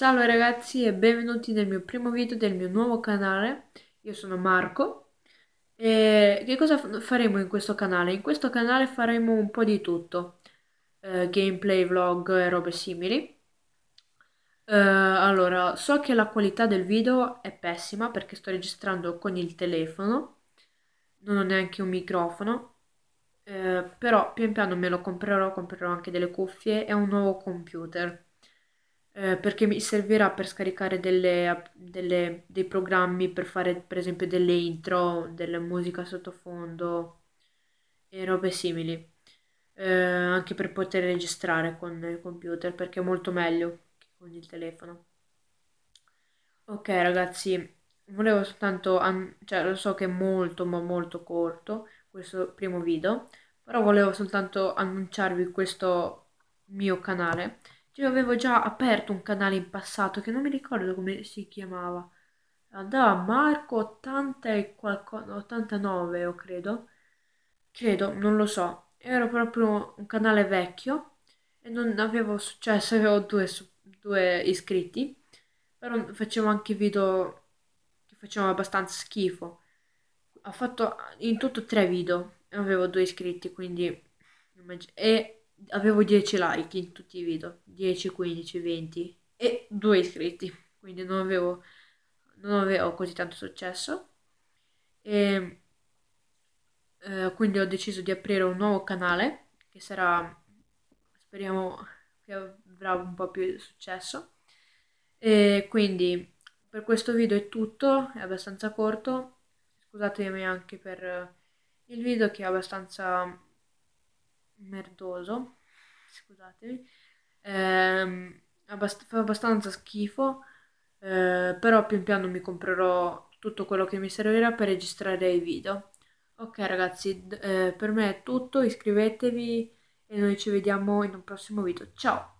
Ciao ragazzi e benvenuti nel mio primo video del mio nuovo canale, io sono Marco e che cosa faremo in questo canale? In questo canale faremo un po' di tutto, eh, gameplay, vlog e robe simili. Eh, allora, so che la qualità del video è pessima perché sto registrando con il telefono, non ho neanche un microfono, eh, però pian piano me lo comprerò, comprerò anche delle cuffie e un nuovo computer eh, perché mi servirà per scaricare delle, delle, dei programmi per fare per esempio delle intro, della musica sottofondo e robe simili. Eh, anche per poter registrare con il computer perché è molto meglio che con il telefono. Ok ragazzi, volevo soltanto, an- cioè lo so che è molto ma molto corto questo primo video, però volevo soltanto annunciarvi questo mio canale cioè, avevo già aperto un canale in passato che non mi ricordo come si chiamava. Andava Marco 80 e qualcosa, 89 o credo. Credo, non lo so. Era proprio un canale vecchio e non avevo successo, cioè, avevo due, due iscritti. Però facevo anche video che facevano abbastanza schifo. Ho fatto in tutto tre video e avevo due iscritti, quindi... E avevo 10 like in tutti i video, 10, 15, 20 e 2 iscritti, quindi non avevo, non avevo così tanto successo. E, eh, quindi ho deciso di aprire un nuovo canale che sarà, speriamo che avrà un po' più successo. E quindi per questo video è tutto, è abbastanza corto, scusatemi anche per il video che è abbastanza merdoso, scusatevi, eh, abbast- fa abbastanza schifo, eh, però pian piano mi comprerò tutto quello che mi servirà per registrare i video. Ok ragazzi, d- eh, per me è tutto, iscrivetevi e noi ci vediamo in un prossimo video. Ciao!